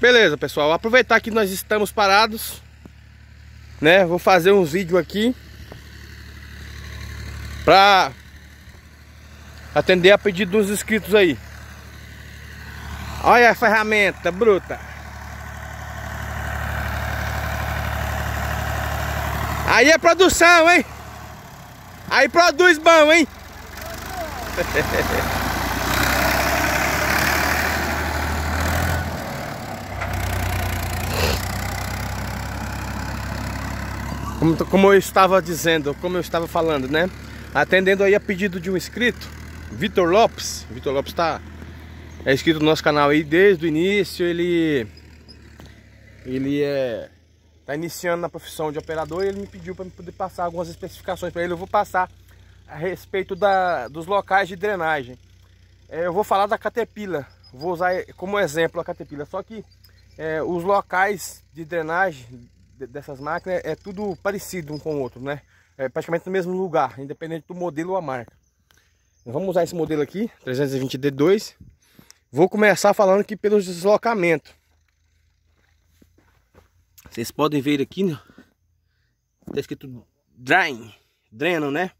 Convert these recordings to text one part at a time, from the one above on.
Beleza, pessoal. Aproveitar que nós estamos parados, né? Vou fazer um vídeo aqui pra atender a pedido dos inscritos aí. Olha a ferramenta bruta. Aí é produção, hein? Aí produz bom, hein? Como, como eu estava dizendo, como eu estava falando, né? Atendendo aí a pedido de um inscrito, Vitor Lopes. Vitor Lopes tá é inscrito no nosso canal aí desde o início, ele ele é tá iniciando na profissão de operador e ele me pediu para poder passar algumas especificações para ele. Eu vou passar a respeito da, dos locais de drenagem. É, eu vou falar da Caterpillar. vou usar como exemplo a Caterpillar. só que é, os locais de drenagem dessas máquinas é, é tudo parecido um com o outro, né? É praticamente no mesmo lugar, independente do modelo ou a marca. vamos usar esse modelo aqui, 320D2. Vou começar falando aqui pelo deslocamento. Vocês podem ver aqui, né? tá escrito drain, dreno, né?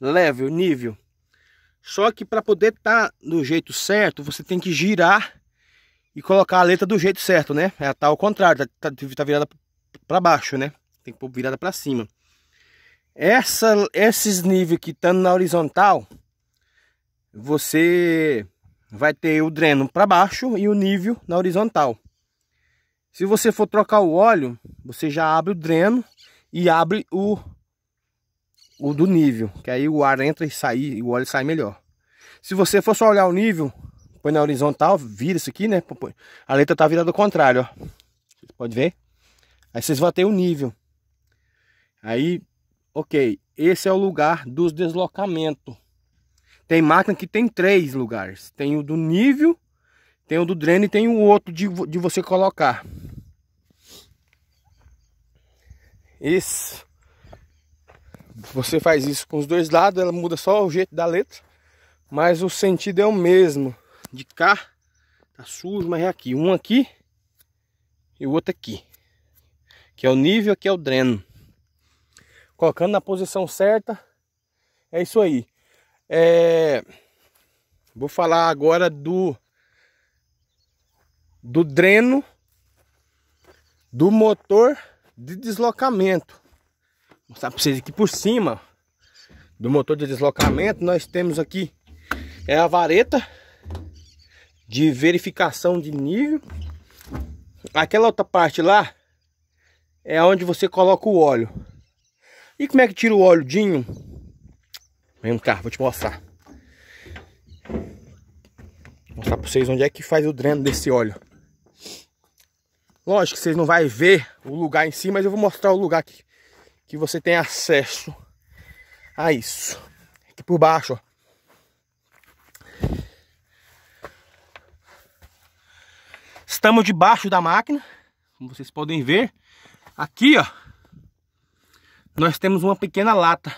Level, nível. Só que para poder estar tá do jeito certo, você tem que girar e colocar a letra do jeito certo, né? Ela é, tá ao contrário, tá, tá, tá virada para baixo, né? Tem que pôr virada para cima. Essa, esses níveis que estão na horizontal, você vai ter o dreno para baixo e o nível na horizontal. Se você for trocar o óleo, você já abre o dreno e abre o, o do nível, que aí o ar entra e sai e o óleo sai melhor. Se você for só olhar o nível, põe na horizontal, vira isso aqui, né? A letra tá virada ao contrário, ó. Pode ver? Aí vocês vão ter o um nível. Aí, ok, esse é o lugar dos deslocamentos. Tem máquina que tem três lugares. Tem o do nível, tem o do dreno e tem o outro de, de você colocar. Isso. Você faz isso com os dois lados, ela muda só o jeito da letra, mas o sentido é o mesmo. De cá, tá sujo, mas é aqui. Um aqui e o outro aqui que é o nível, aqui é o dreno. Colocando na posição certa, é isso aí. É... Vou falar agora do do dreno do motor de deslocamento. Vou mostrar para vocês aqui por cima do motor de deslocamento, nós temos aqui é a vareta de verificação de nível. Aquela outra parte lá é onde você coloca o óleo. E como é que tira o óleo dinho? Vem cá, vou te mostrar. Vou mostrar para vocês onde é que faz o dreno desse óleo. Lógico que vocês não vão ver o lugar em si, mas eu vou mostrar o lugar que, que você tem acesso a isso. Aqui por baixo, ó. Estamos debaixo da máquina, como vocês podem ver. Aqui, ó, nós temos uma pequena lata,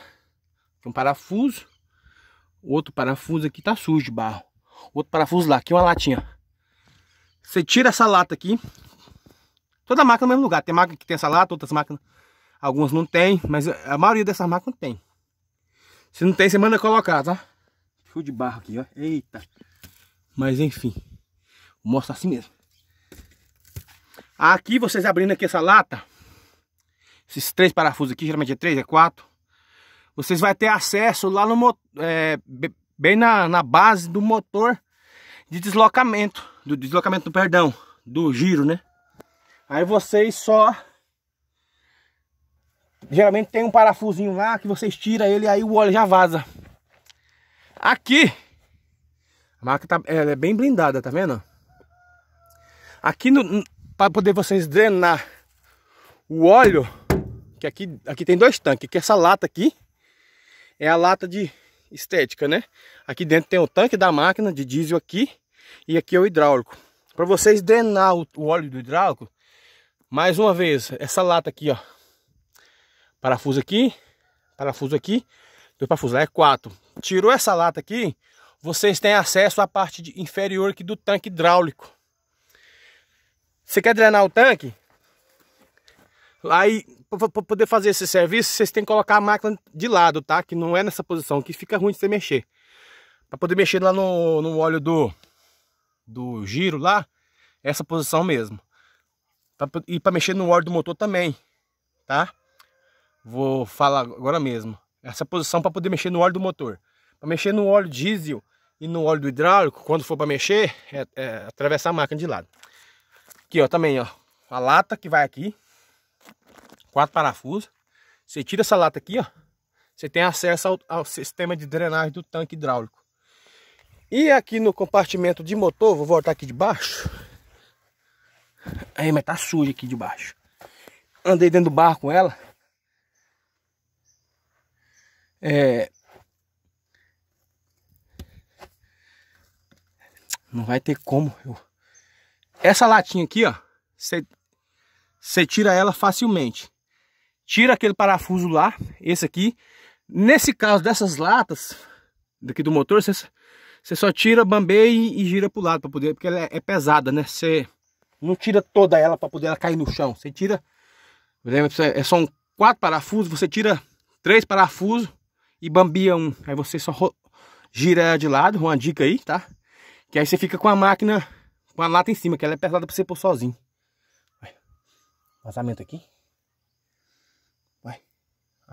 é um parafuso, outro parafuso aqui tá sujo de barro, outro parafuso lá, aqui uma latinha. Você tira essa lata aqui, toda máquina é no mesmo lugar, tem máquina que tem essa lata, outras máquinas, algumas não tem, mas a maioria dessas máquinas tem. Se não tem, você manda colocar, tá? Fio de barro aqui, ó, eita. Mas enfim, mostra assim mesmo. Aqui, vocês abrindo aqui essa lata, esses três parafusos aqui, geralmente é três, é quatro. Vocês vão ter acesso lá no é, bem na, na base do motor de deslocamento, do deslocamento, perdão, do giro, né? Aí vocês só geralmente tem um parafusinho lá que vocês tiram ele aí o óleo já vaza. Aqui a marca tá, ela é bem blindada, tá vendo? Aqui no para poder vocês drenar o óleo que aqui, aqui tem dois tanques. Que essa lata aqui é a lata de estética, né? Aqui dentro tem o tanque da máquina de diesel aqui. E aqui é o hidráulico. Para vocês drenar o, o óleo do hidráulico, mais uma vez, essa lata aqui, ó. Parafuso aqui, parafuso aqui, dois parafusos, é quatro. Tirou essa lata aqui, vocês têm acesso à parte inferior aqui do tanque hidráulico. Você quer drenar o tanque? Aí, para poder fazer esse serviço, vocês têm que colocar a máquina de lado, tá? Que não é nessa posição, que fica ruim de você mexer. Para poder mexer lá no, no óleo do, do giro lá, é essa posição mesmo. Pra, e para mexer no óleo do motor também, tá? Vou falar agora mesmo. Essa posição para poder mexer no óleo do motor. Para mexer no óleo diesel e no óleo do hidráulico, quando for para mexer, é, é atravessar a máquina de lado. Aqui, ó, também, ó. A lata que vai aqui, quatro parafusos. Você tira essa lata aqui, ó. Você tem acesso ao, ao sistema de drenagem do tanque hidráulico. E aqui no compartimento de motor, vou voltar aqui de baixo. Aí, mas tá sujo aqui de baixo. Andei dentro do barco com ela. É... Não vai ter como. Eu... Essa latinha aqui, ó. Você tira ela facilmente tira aquele parafuso lá, esse aqui. Nesse caso dessas latas, daqui do motor, você, você só tira, bambeia e, gira gira pro lado para poder, porque ela é, é, pesada, né? Você não tira toda ela para poder ela cair no chão. Você tira, é só um quatro parafusos, você tira três parafusos e bambia um. Aí você só gira ela de lado, uma dica aí, tá? Que aí você fica com a máquina, com a lata em cima, que ela é pesada para você pôr sozinho. Vazamento aqui.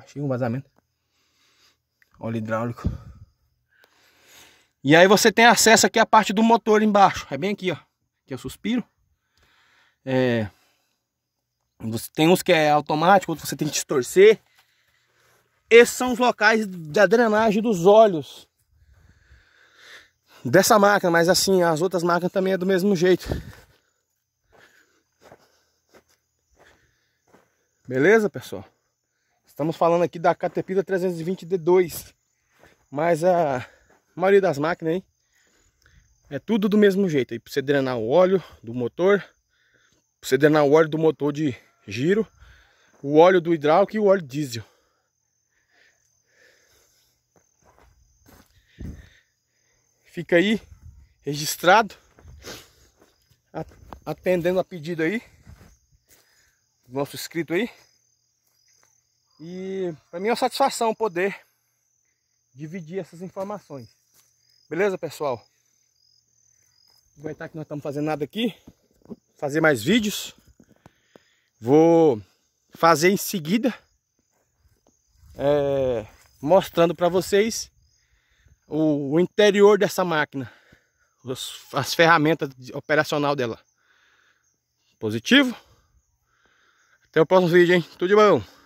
Achei um vazamento. Óleo hidráulico. E aí você tem acesso aqui à parte do motor embaixo. É bem aqui, ó. Que eu é suspiro. É... Você tem uns que é automático, outros você tem que distorcer. Esses são os locais da drenagem dos olhos dessa máquina, mas assim, as outras máquinas também é do mesmo jeito. Beleza, pessoal? Estamos falando aqui da Caterpillar 320D2. Mas a maioria das máquinas hein, é tudo do mesmo jeito. Aí para você drenar o óleo do motor, para você drenar o óleo do motor de giro, o óleo do hidráulico e o óleo diesel. Fica aí registrado, atendendo a pedido aí, do nosso inscrito aí. E para mim é uma satisfação poder dividir essas informações. Beleza, pessoal? Aproveitar que nós estamos fazendo nada aqui, fazer mais vídeos. Vou fazer em seguida, é, mostrando para vocês o, o, interior dessa máquina, os, as ferramentas de, operacional dela. Positivo? Até o próximo vídeo, hein? Tudo de bom!